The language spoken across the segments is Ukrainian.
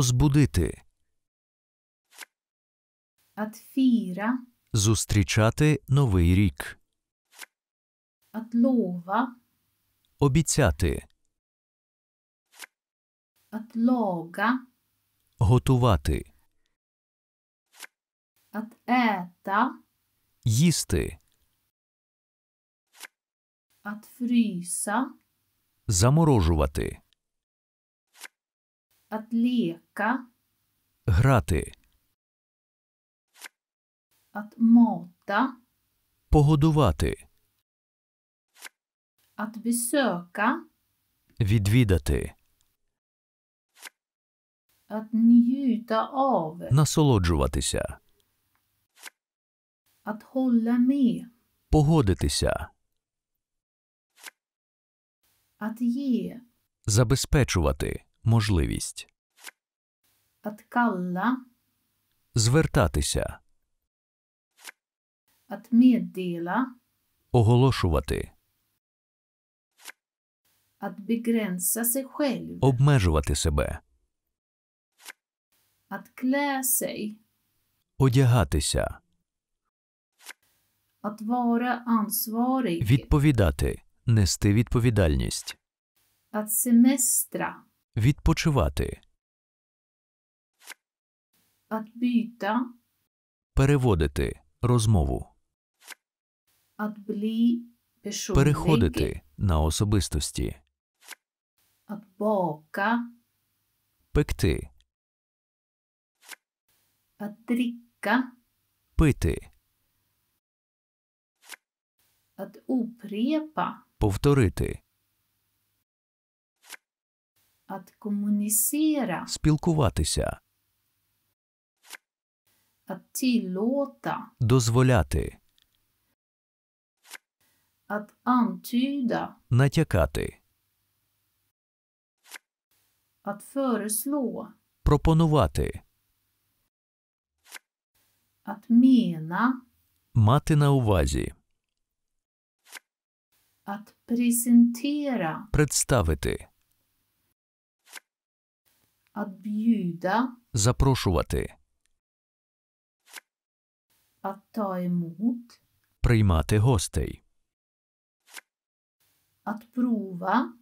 розбудити. Атфіра. Зустрічати новий рік. Атлова. Обіцяти. Атлога. Готувати. Атета. Їсти. Атфріса. Заморожувати. Атліка. Грати. Атмота. Погодувати. Атбісьока. Відвідати. Атнюта ов. Насолоджуватися. Атхолла мі. Погодитися. Ат'є. Забезпечувати можливість. Аткалла. Звертатися. Атмідділа. Оголошувати. Атбігренса се Обмежувати себе. Атклесей. Одягатися. Атвара ансварий. Відповідати. Нести відповідальність. Атсеместра. Відпочивати. Отбита. Переводити розмову. Отблі. Переходити на особистості. Отбока. Пекти. Отрікка. Пити. От Повторити. Att kommunicera. Спілкуватися. Att tillåta. Дозволяти. Att antyda. Натякати. Att föreslå. Пропонувати. Att mena. Мати на увазі. Att presentera. Представити. Адб'юда. Запрошувати. Аттаймут. Приймати гостей. Атпрува.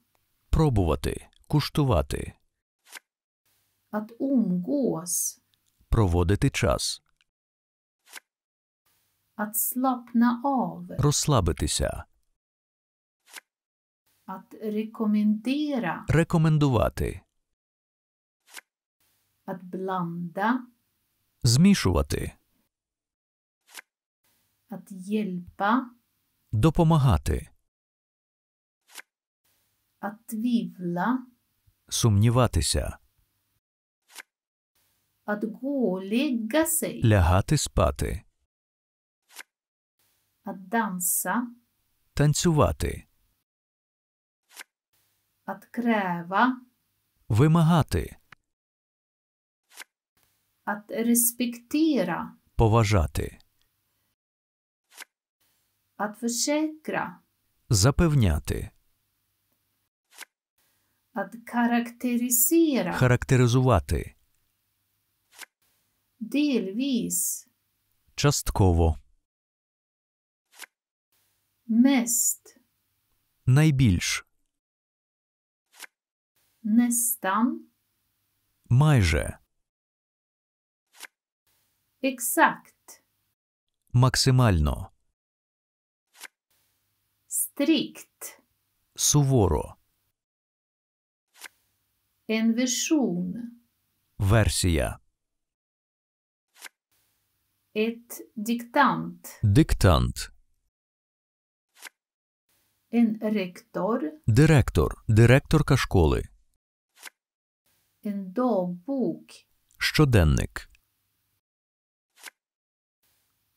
Пробувати. Куштувати. Атумгос. Проводити час. Атслапна ов. Розслабитися. Ат рекомендера. Рекомендувати. Att blanda. Змішувати. Att hjälpa. Допомагати. Att tvivla. Сумніватися. Att gå och lägga sig. Лягати спати. Att dansa. Танцювати. Att kräva. Вимагати. Att respektera. Поважати. Att försäkra. Запевняти. Att karakterisera. Характеризувати. Delvis. Частково. Mest. Найбільш. Nästan. Майже. Exakt. Максимально. Strikt. Суворо. En version. Версія. Ett diktant. Диктант. En rektor. Директор. Директорка школи. En dagbok. Щоденник.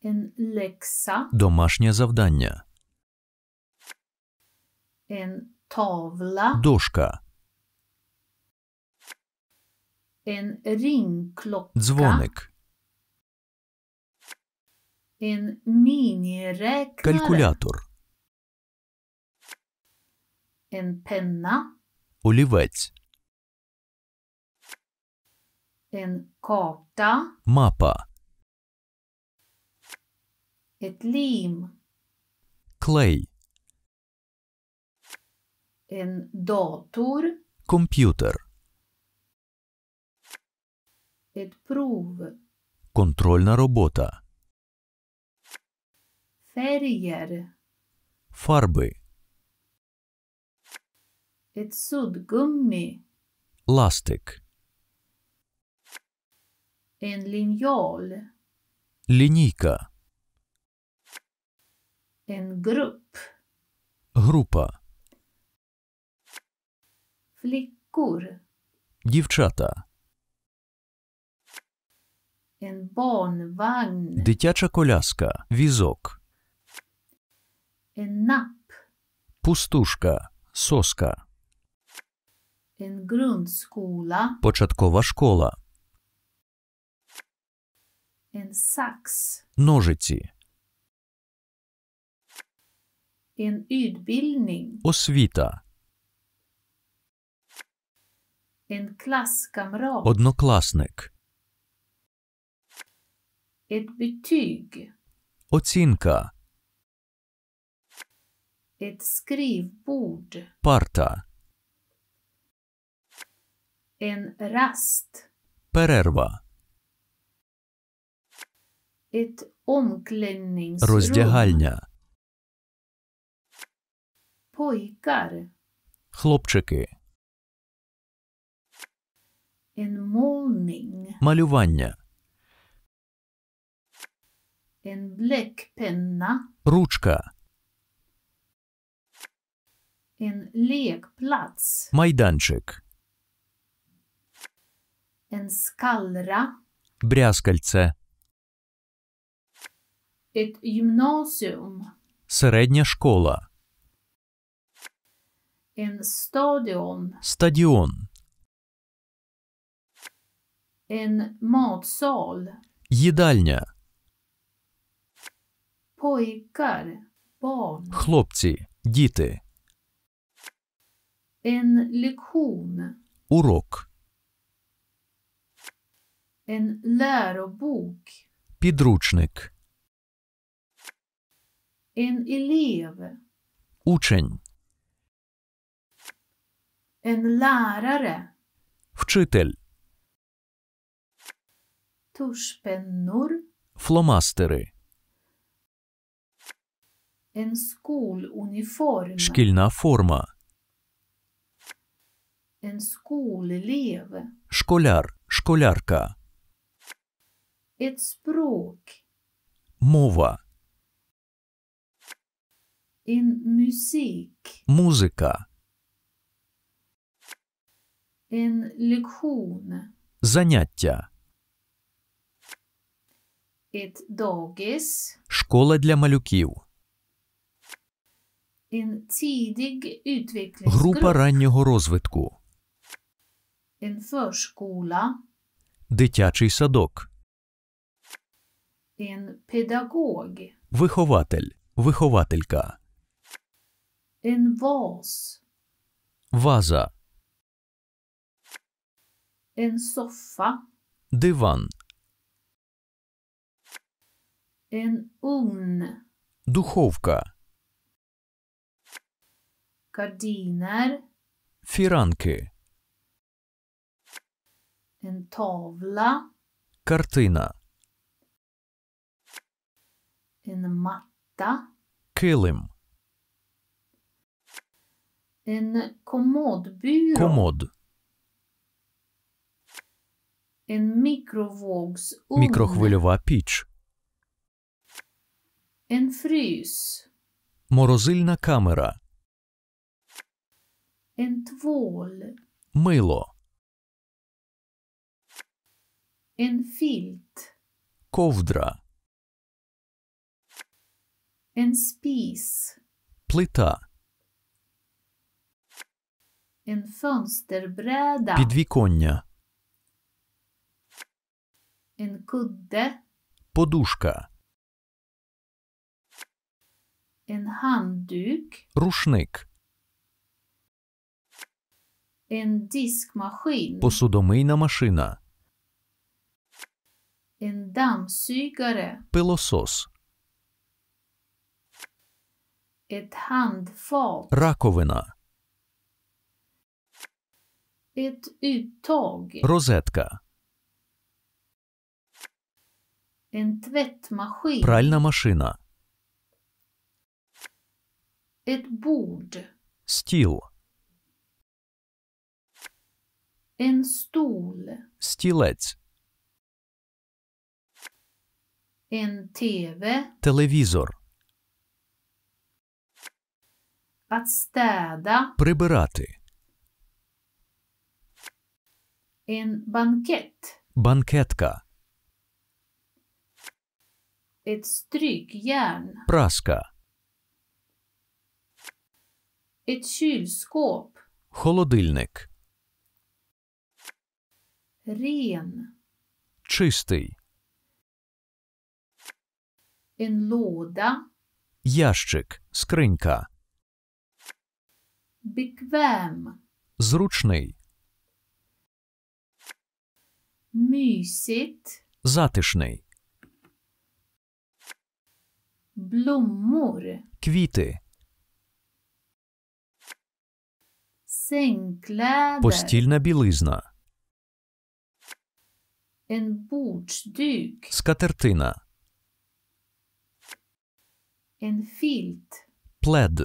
En läxa. Домашнє завдання. En tavla. Дошка. En ringklocka. Дзвоник. En miniräknare. Калькулятор. En penna. Олівець. En karta. Мапа. Etlim. Clay. En dator. Computer. Ett prov. Контрольна робота. Färger. Фарби. Ett suddgummi. Ластик. En linjal. Лінійка. En grupp. Група. Flickor. Дівчата. En barnvagn. Дитяча коляска. Візок. En napp. Пустушка. Соска. En grundskola. Початкова школа. En sax. Ножиці. En utbildning. Освіта. En klasskamrat. Однокласник. Ett betyg. Оцінка. Ett skrivbord. Парта. En rast. Перерва. Ett omklädningsrum. Роздягальня. Ой, каре. Хлопчики. Enmålning. Малювання. En bläckpenna. Ручка. En lekplats. Майданчик. En skallra. Брязкальце. Ett gymnasium. Середня школа. En stadion. Стадіон. En matsal. Їдальня. Pojkar. Barn. Хлопці. Діти. En lektion. Урок. En lärobok. Підручник. En elev. Учень. En lärare. Вчитель. Tuschpennor. Фломастери. En skoluniform. Шкільна форма. En skolelev. Школяр, школярка. Ett språk. Мова. En musik. Музика. En lektion. Заняття. Ett dagis. Школа для малюків. En tidig utvecklingsgrupp. Група раннього розвитку. En förskola. Дитячий садок. En pedagog. Вихователь. Вихователька. En vas. Ваза. En soffa. Диван. En ugn. Духовка. Gardiner. Фіранки. En tavla. Картина. En matta. Килим. En kommodbyrå. Комод. Um, мікрохвильова піч, морозильна камера, мило, ковдра, плита. Підвіконня kudde. Poduszka. En handduk. Rusznik. En diskmaskin. Посудомийна машина. En dammsugare. Пилосос. Ett handfat. Раковина. Ett uttag. Розетка. En tvättmaskin. Пральна машина. Ett bord. Стіл. En stol. Стілець. En TV. Телевізор. Att städa. Прибирати. En bankett. Банкетка. Ett strykjärn. Праска. Ett kylskåp. Холодильник. Ren. Чистий. En låda. Ящик. Скринька. Bekväm. Зручний. Mysigt. Затишний. Blommor. Квіти. Sängkläder. Постільна білизна. En bordsduk. Скатертина. En filt. Плед.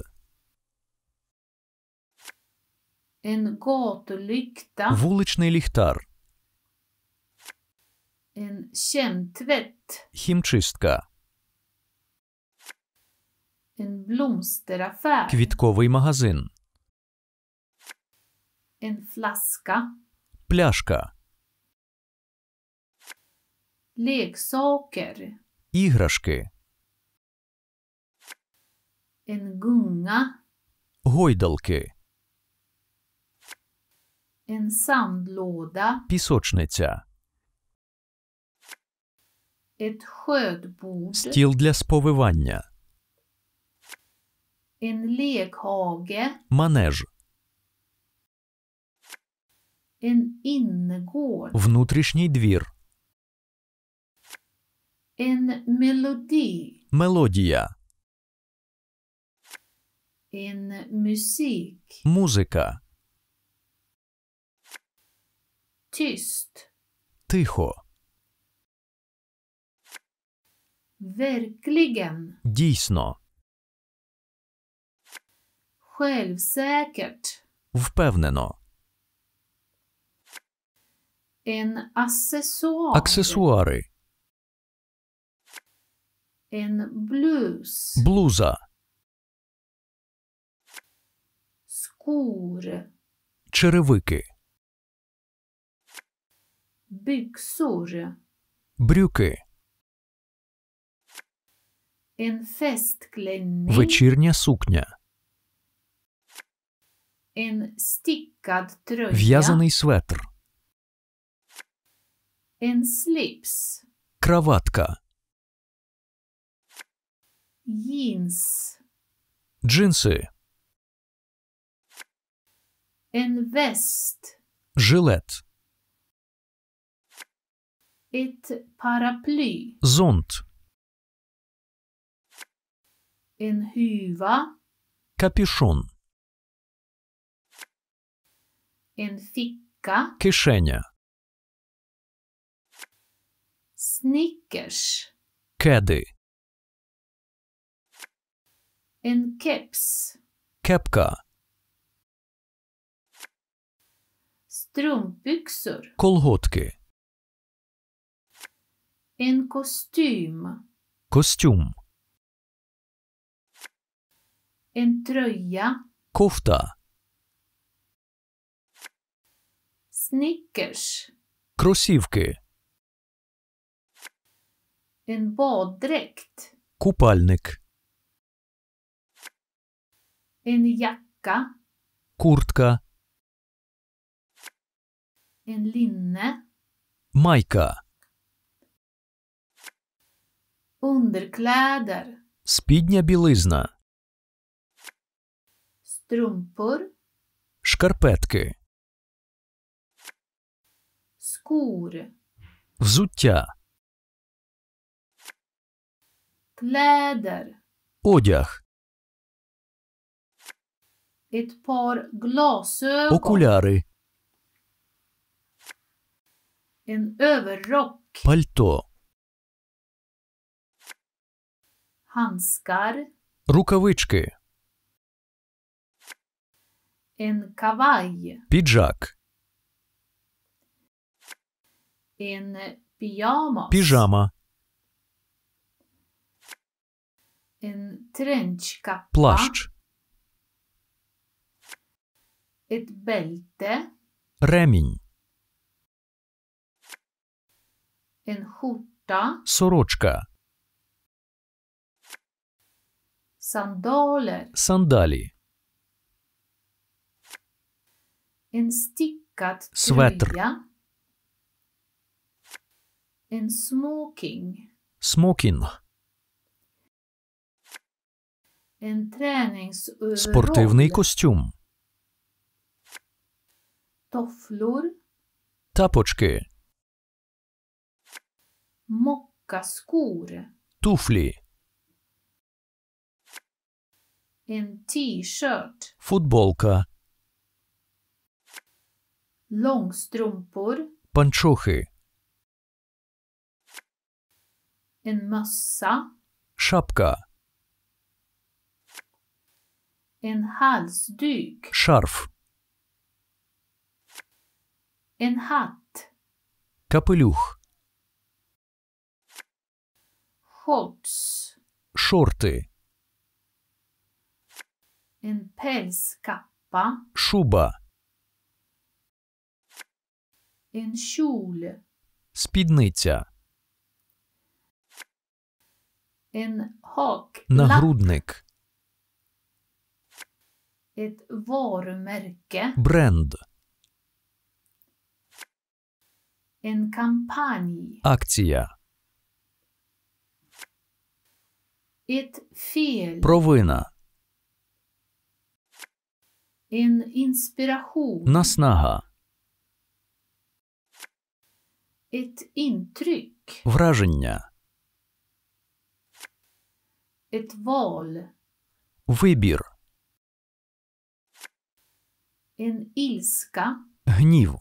En gatulykta. Вуличний ліхтар. En kemtvätt. Хімчистка. En blomsteraffär. Квітковий магазин. En flaska. Пляшка. Leksaker. Іграшки. En gunga. Гойдалки. En sandlåda. Пісочниця. Ett sködbord. Стіл для сповивання. En lekhage. Манеж. En innergård. Внутрішній двір. En melodi. Мелодія. En musik. Музика. Tyst. Тихо. Verkligen. Дійсно. Självsäkert. Впевнено. En accessoar. Аксесуари. En blus. Блуза. Skor. Черевики. Byxor. Брюки. En festklänning. Вечірня сукня. En stickad tröja. Вязаный свитер. En slips. Кроватка. Jeans. Джинсы. En väst. Жилет. Ett paraply. Зонт. En huva. Капюшон. En ficka. Kieszenia. Snickers. Kiedy. En keps. Kepka. Strumpbyxor. Kolhotki. En kostym. Kostym. En tröja. Kofta. Snickers. Кросівки. En baddräkt. Купальник. En jacka. Куртка. En linne. Майка. Underkläder. Спідня білизна. Strumpor. Шкарпетки skor. Взуття. Kläder. Одяг. Ett par glasögon. Окуляри. En överrock. Пальто. Handskar. Рукавички. En kavaj. Піджак. in pyjamas. Пижама. In trenchkappa. Плащ. Ett bälte. Ремень. En skjorta. Сорочка. Sandaler. Сандали. En stickad Sweater. tröja. En smoking. Smokin. En träningsöverroll. Uh, Спортивний костюм. Tofflor. Тапочки. Моккаскор. Туфлі. En t-shirt. Футболка. Лонгструмпор. Панчохи. En mössa. Шапка. En halsduk. Шарф. En hatt. Капелюх. Шортс. Шорты. En pälskappa. Шуба. En kjol. Спідниця. Нагрудник. Ett varumärke. Бренд. En kampanj. Акція. Ett fel. Провина. En inspiration. Наснага. Ett intryck. Враження. Ett val. Вибір. En ilska. Гнів.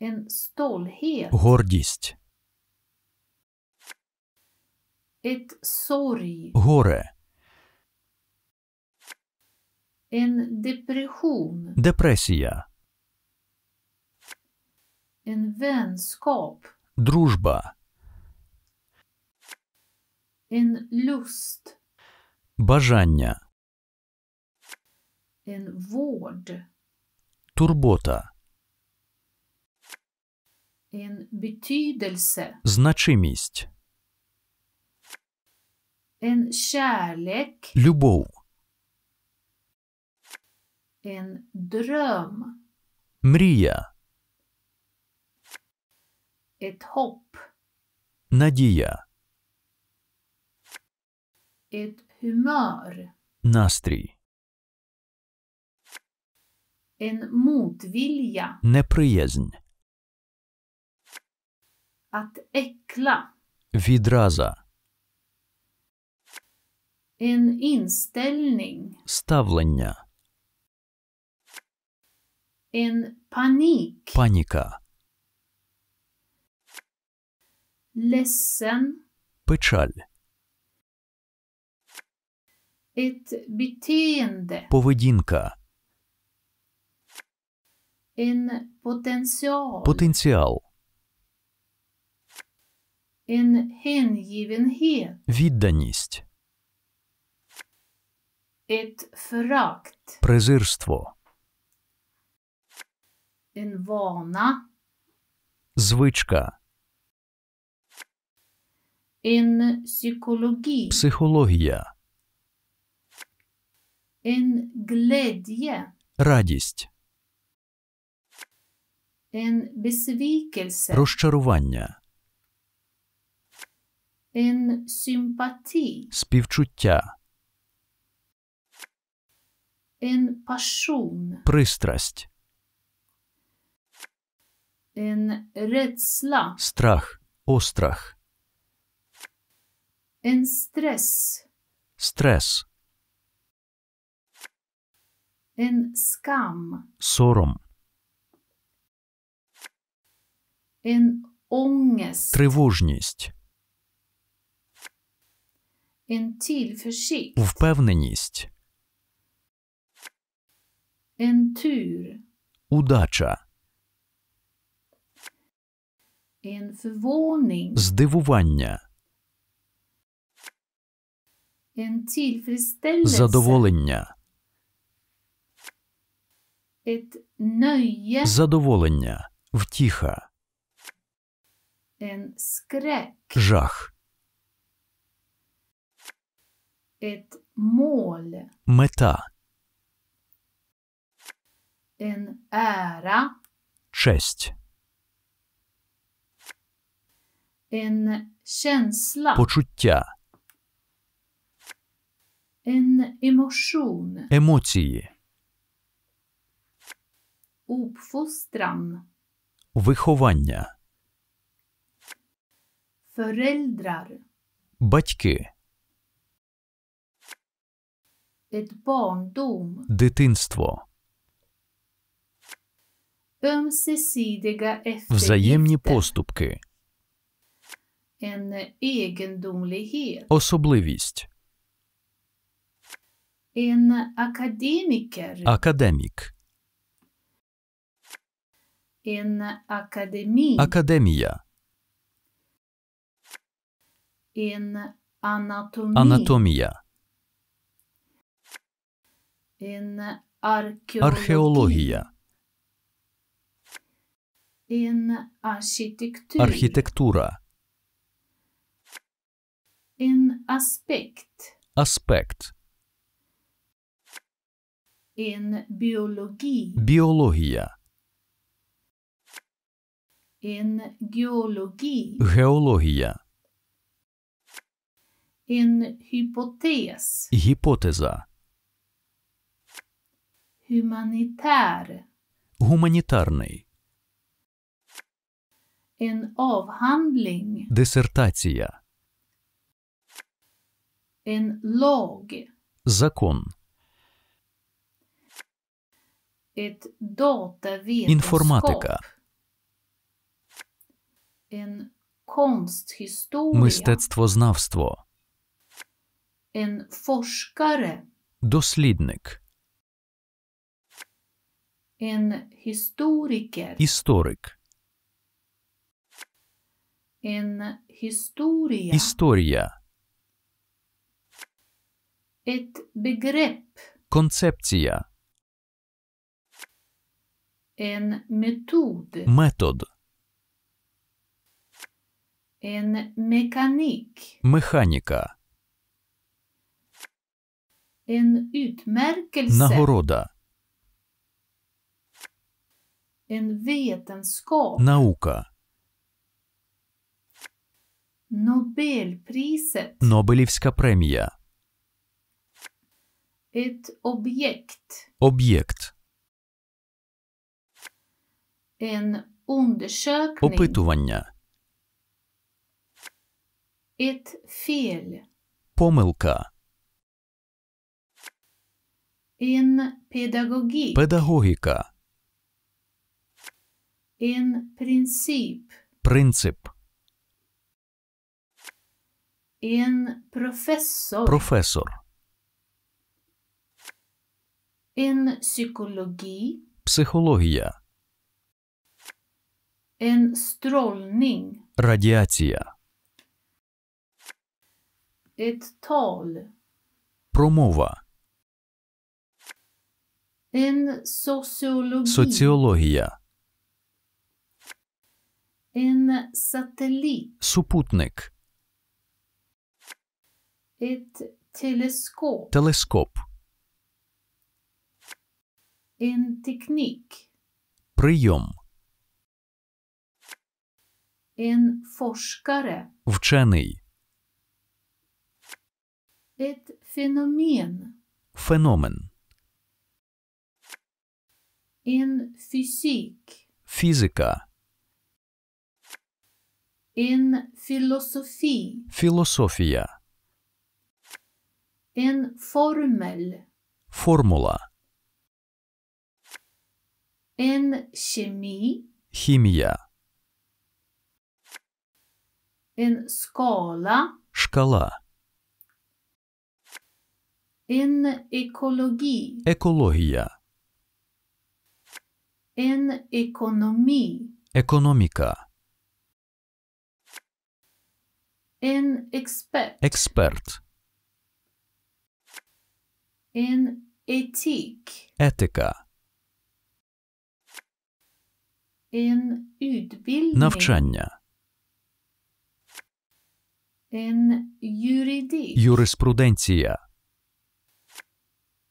En stolthet. Гордість. Ett sorg. Горе. En depression. Депресія. En vänskap. Дружба. En lust. Бажання. En vård. Турбота. En betydelse. Значимість. En kärlek. Любов. En dröm. Мрія. Ett hopp. Надія. ett humör. Настрій. En motvilja. Неприязнь. Att äckla. Відраза. En inställning. Ставлення. En panik. Паніка. Ledsen. Печаль. Ett beteende. Поведінка. En potential. Потенціал. En hängivenhet. Відданість. Ett förakt. Презирство. En vana. Звичка. En psykologi. Психологія. En glädje. Радість. En besvikelse. Розчарування. En sympati. Співчуття. En passion. Пристрасть. En rädsla. Страх. Острах. En stress. Стрес. En skam. Сором. En ångest. Тривожність. En tillförsikt. Впевненість. En tur. Удача. En förvåning. Здивування. En tillfredsställelse. Задоволення задоволення, втіха, жах, мета, честь, почуття, емоції. Uppfostran. Виховання. Föräldrar. Батьки. Et barndom. Дитинство. Ömsesidiga Взаємні поступки. En egendomlighet. Особливість. En akademiker. Академік. In academie. Академія. In anatomy. Анатомія. In archeologie. Археологія. In architecture. Архітектура. In aspect. Аспект. In biology. Біологія. En geologi. Геологія. En hypotes. Гіпотеза. Humanitär. Гуманітарний. En avhandling. Дисертація. En lag. Закон. Ett datavetenskap. Інформатика мистецтвознавство, дослідник, історик, історія, концепція, метод En mekanik. Механіка. En utmärkelse. Нагорода. En vetenskap. Наука. Nobelpriset. Нобелівська премія. Et objekt. Об'єкт. En undersökning. Опитування. Ett fel. Помилка. En pedagogik. Педагогіка. En princip. Принцип. En professor. Професор. En psykologi. Психологія. En strålning. Радіація. Ett tal. Промова. In sociologia. Соціологія. En satellit. Супутник. It teleskop. Телескоп. In teknik. Прийом. In forskare. Вчений. Et fenomen. Феномен. En fysik. Фізика. En filosofi. Філософія. In formel. Формула. In chemie Хімія. En skala. Шкала. En ekologi. Екологія. En ekonomi. Економіка. En expert. Експерт. En etik. Етика. En utbildning. Навчання. En juridik. Юриспруденція.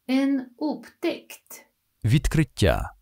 En upptäckt. Відкриття.